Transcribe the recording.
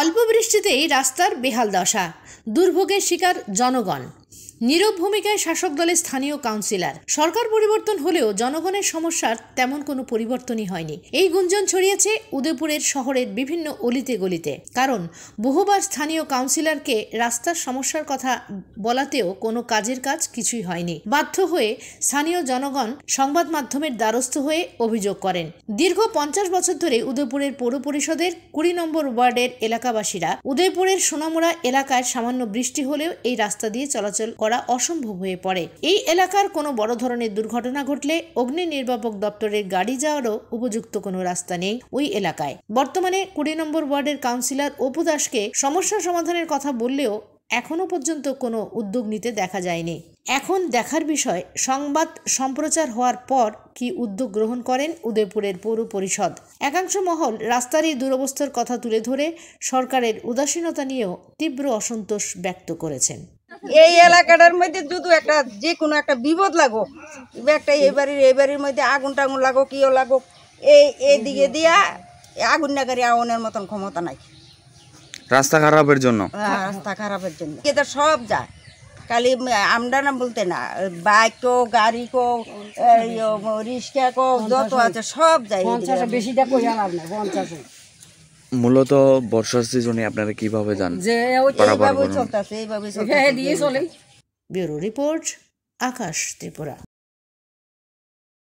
অল্প বৃষ্টিতেই রাস্তার বেহাল দশা দুর্ভোগের শিকার জনগণ নীরব ভূমিকায় শাসক দলের স্থানীয় কাউন্সিলর সরকার পরিবর্তন হলেও জনগণের সমস্যার তেমন কোনো পরিবর্তনই হয়নি এই গুঞ্জন ছড়িয়েছে উদয়পুরের শহরের বিভিন্ন অলিতে গলিতে কারণ বহুবার স্থানীয় কাউন্সিলরকে রাস্তার সমস্যার কথা বলাতেও কোনো কাজের কাজ কিছুই হয়নি বাধ্য হয়ে স্থানীয় জনগণ সংবাদ মাধ্যমের দ্বারস্থ হয়ে অভিযোগ করেন দীর্ঘ পঞ্চাশ বছর ধরে উদয়পুরের পৌর পরিষদের কুড়ি নম্বর ওয়ার্ডের এলাকাবাসীরা উদয়পুরের সোনামুড়া এলাকায় সামান্য বৃষ্টি হলেও এই রাস্তা দিয়ে চলাচল করা অসম্ভব হয়ে পড়ে এই এলাকার কোনো বড় ধরনের দুর্ঘটনা ঘটলে অগ্নি নির্বাপক দপ্তরের গাড়ি যাওয়ারও উপযুক্ত কোনো রাস্তা নেই ওই এলাকায় বর্তমানে কুড়ি নম্বর ওয়ার্ডের কাউন্সিলর অপু দাসকে সমস্যা সমাধানের কথা বললেও এখনও পর্যন্ত কোনো উদ্যোগ নিতে দেখা যায়নি এখন দেখার বিষয় সংবাদ সম্প্রচার হওয়ার পর কি উদ্যোগ গ্রহণ করেন উদয়পুরের পৌর পরিষদ একাংশ মহল রাস্তার এই দুরবস্থার কথা তুলে ধরে সরকারের উদাসীনতা নিয়েও তীব্র অসন্তোষ ব্যক্ত করেছেন এই এলাকাটার মধ্যে যদি একটা যে কোনো একটা বিপদ লাগো একটা এই বাড়ির এই বাড়ির মধ্যে আগুন টাগুন লাগো কিও লাগো এই এদিকে দিয়া আগুন নাগারি আগুনের মতন ক্ষমতা নাই রাস্তা খারাপের জন্য রাস্তা খারাপের জন্য এটা সব যায় খালি আমরা না বলতে না বাইক কো গাড়ি কো রিক্সা কো যত আছে সব যায় বেশি দেখো পঞ্চাশ মূলত বর্ষার সিজনে আপনারা কিভাবে যান এইভাবে চলতেছে এইভাবে হ্যাঁ, চলতেছে দিয়ে চলে ব্যুরো রিপোর্ট আকাশ ত্রিপুরা